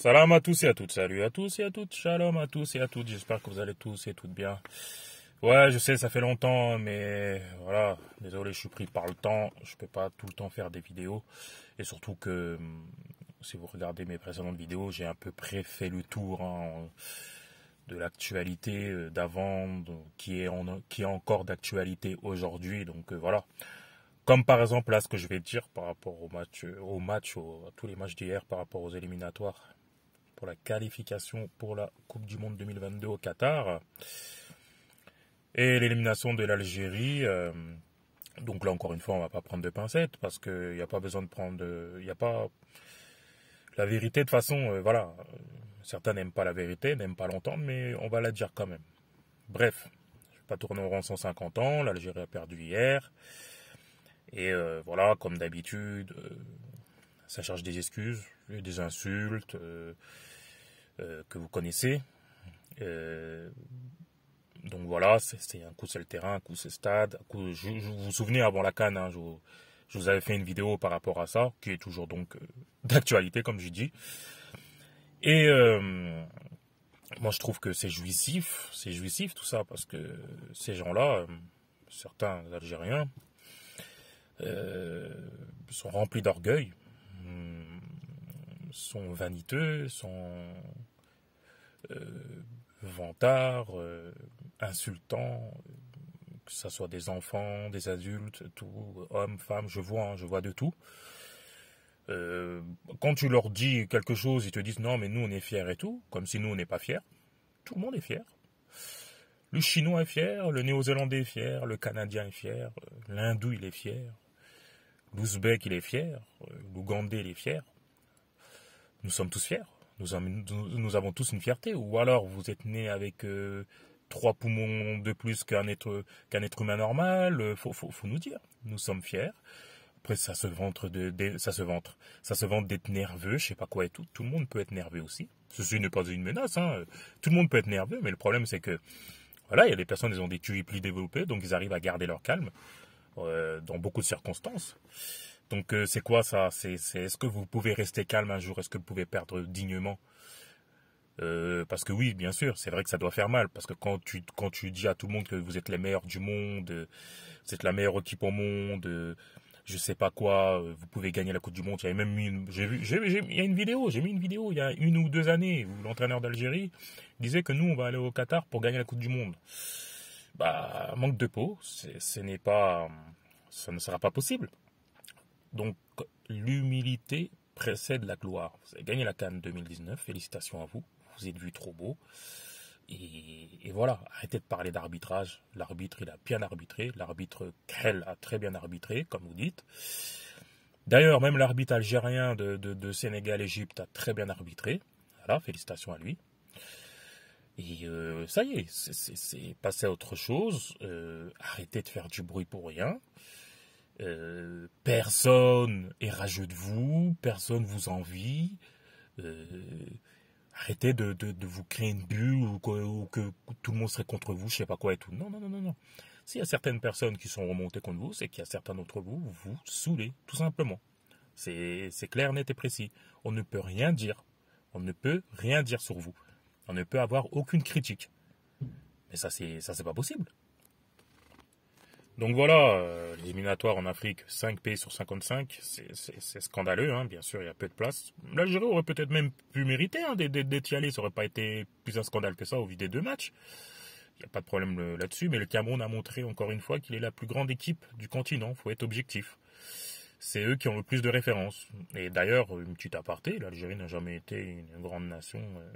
Salam à tous et à toutes, salut à tous et à toutes, shalom à tous et à toutes, j'espère que vous allez tous et toutes bien. Ouais, je sais, ça fait longtemps, mais voilà, désolé, je suis pris par le temps, je peux pas tout le temps faire des vidéos, et surtout que hum, si vous regardez mes précédentes vidéos, j'ai un peu près fait le tour hein, de l'actualité euh, d'avant, qui, est qui est encore d'actualité aujourd'hui, donc euh, voilà. Comme par exemple là ce que je vais dire par rapport au match, au match, à tous les matchs d'hier par rapport aux éliminatoires pour la qualification pour la Coupe du Monde 2022 au Qatar. Et l'élimination de l'Algérie. Euh, donc là encore une fois, on va pas prendre de pincettes parce qu'il n'y a pas besoin de prendre. Il euh, n'y a pas. La vérité, de façon, euh, voilà. Certains n'aiment pas la vérité, n'aiment pas l'entendre, mais on va la dire quand même. Bref, je vais pas tourner en rond 150 ans. L'Algérie a perdu hier. Et voilà, comme d'habitude, ça charge des excuses, des insultes euh, euh, que vous connaissez. Euh, donc voilà, c'est un coup c'est le terrain, un coup c'est stade. vous vous souvenez avant la canne, hein, je, je, vous avais fait une vidéo par rapport à ça, qui est toujours donc d'actualité comme je dis. Et moi je trouve que c'est jouissif, c'est jouissif tout ça, parce que ces gens-là, certains Algériens, sont remplis d'orgueil, sont vaniteux, sont euh, vantards, euh, insultants, que ce soit des enfants, des adultes, tout, hommes, femmes, je vois, hein, je vois de tout. Euh, quand tu leur dis quelque chose, ils te disent non, mais nous on est fiers et tout, comme si nous on n'est pas fiers. Tout le monde est fier. Le Chinois est fier, le Néo-Zélandais est fier, le Canadien est fier, l'Hindou il est fier, l'Ouzbek il est fier, l'Ougandais il est fier nous sommes tous fiers. Nous, avons tous une fierté. Ou alors vous êtes né avec euh, trois poumons de plus qu'un être, qu'un être humain normal. Euh, faut, nous dire. Nous sommes fiers. Après, ça se ventre de, ça se ventre, ça se vante d'être nerveux, je sais pas quoi et tout. Tout le monde peut être nerveux aussi. Ceci n'est pas une menace. Hein. Tout le monde peut être nerveux, mais le problème c'est que voilà, il y a des personnes qui ont des tuyaux plus développés, donc ils arrivent à garder leur calme euh, dans beaucoup de circonstances. Donc euh, c'est quoi ça est, ce que vous pouvez rester calme un jour Est-ce que vous pouvez perdre dignement euh, Parce que oui, bien sûr, c'est vrai que ça doit faire mal. Parce que quand tu quand tu dis à tout le monde que vous êtes les meilleurs du monde, vous êtes la meilleure équipe au monde, je sais pas quoi, vous pouvez gagner la Coupe du Monde. Il y a même une, j'ai vu, une vidéo, j'ai mis une vidéo il y a une ou deux années où l'entraîneur d'Algérie disait que nous on va aller au Qatar pour gagner la Coupe du Monde. Bah manque de peau, ce n'est pas, ça ne sera pas possible. Donc l'humilité précède la gloire. Vous avez gagné la Cannes 2019, félicitations à vous, vous êtes vu trop beau. Et, voilà, arrêtez de parler d'arbitrage. L'arbitre, il a bien arbitré. L'arbitre Krell a très bien arbitré, comme vous dites. D'ailleurs, même l'arbitre algérien de, Sénégal-Égypte a très bien arbitré. Voilà, félicitations à lui. Et euh, ça y est, c'est passé à autre chose. Euh, arrêtez de faire du bruit pour rien. Euh, personne est rageux de vous, personne vous envie. Euh, arrêtez de, vous créer une bulle ou que, tout le monde serait contre vous, je sais pas quoi et tout. Non, non, non, non, non. S'il y a certaines personnes qui sont remontées contre vous, c'est qu'il y a certains d'entre vous, vous saoulez, tout simplement. C'est clair, net et précis. On ne peut rien dire. On ne peut rien dire sur vous. On ne peut avoir aucune critique. Mais ça, c'est pas possible. Donc voilà, euh, en Afrique, 5 pays sur 55, c'est scandaleux, hein. bien sûr, il y a peu de place. L'Algérie aurait peut-être même pu mériter hein, d'être y ça aurait pas été plus un scandale que ça au vu des deux matchs. Il n'y a pas de problème là-dessus, mais le Cameroun a montré encore une fois qu'il est la plus grande équipe du continent, faut être objectif. C'est eux qui ont le plus de références. Et d'ailleurs, une petite aparté, l'Algérie n'a jamais été une grande nation. Euh,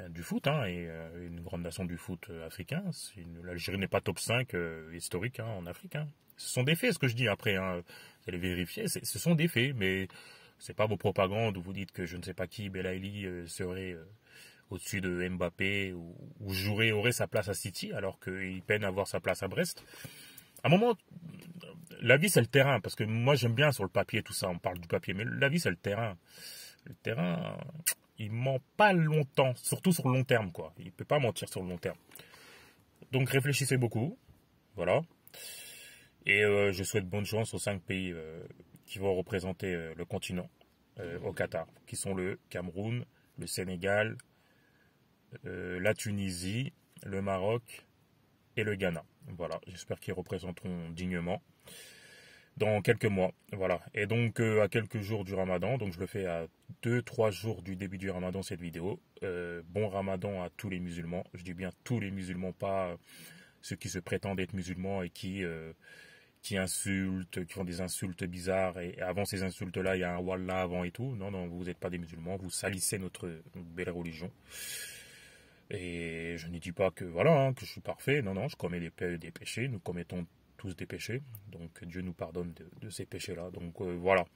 euh, du foot, hein, et euh, une grande nation du foot euh, africain. L'Algérie n'est pas top 5 historique hein, en Afrique. Hein. Ce sont des faits, ce que je dis après. Hein. Vous allez vérifier, ce sont des faits, mais c'est pas vos propagandes où vous dites que je ne sais pas qui, Belaïli, serait au-dessus de Mbappé ou, ou jouerait, aurait sa place à City alors qu'il peine à avoir sa place à Brest. À un moment, la vie c'est le terrain, parce que moi j'aime bien sur le papier tout ça, on parle du papier, mais la vie c'est le terrain. Le terrain, il ment pas longtemps, surtout sur le long terme, quoi. Il peut pas mentir sur le long terme. Donc réfléchissez beaucoup, voilà. Et euh, je souhaite bonne chance aux cinq pays euh, qui vont représenter euh, le continent au Qatar, qui sont le Cameroun, le Sénégal, la Tunisie, le Maroc et le Ghana. Voilà, j'espère qu'ils représenteront dignement dans quelques mois. Voilà. Et donc euh, à quelques jours du ramadan, donc je le fais à 2-3 jours du début du ramadan cette vidéo. Euh, bon ramadan à tous les musulmans. Je dis bien tous les musulmans, pas euh, ceux qui se prétendent être musulmans et qui, qui insultent, qui font des insultes bizarres. Et avant ces insultes-là, il y a un wallah avant et tout. Non, non, vous n'êtes pas des musulmans, vous salissez notre belle religion. Et je ne dis pas que voilà, hein, que je suis parfait. Non, non, je commets des, des péchés. Nous commettons tous des péchés. Donc Dieu nous pardonne de, ces péchés-là. Donc euh, voilà.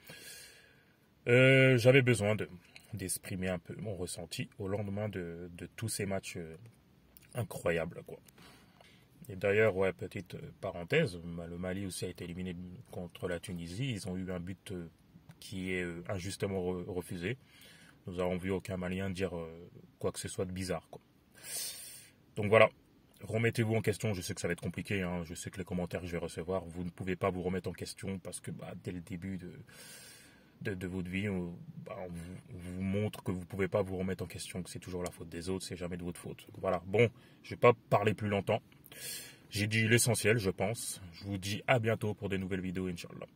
Euh, j'avais besoin d'exprimer un peu mon ressenti au lendemain de, tous ces matchs euh, incroyables. Quoi. Et d'ailleurs, ouais, petite parenthèse, bah, le Mali aussi a été éliminé contre la Tunisie. Ils ont eu un but qui est injustement refusé. Nous avons vu aucun Malien dire quoi que ce soit de bizarre. Quoi. Donc voilà, remettez-vous en question. Je sais que ça va être compliqué. Hein. Je sais que les commentaires que je vais recevoir, vous ne pouvez pas vous remettre en question parce que bah, dès le début de, de, votre vie, bah, on, vous, montre que vous ne pouvez pas vous remettre en question, que c'est toujours la faute des autres, c'est jamais de votre faute. Voilà. Bon, je ne vais pas parler plus longtemps. J'ai dit l'essentiel, je pense. Je vous dis à bientôt pour des nouvelles vidéos, Inch'Allah.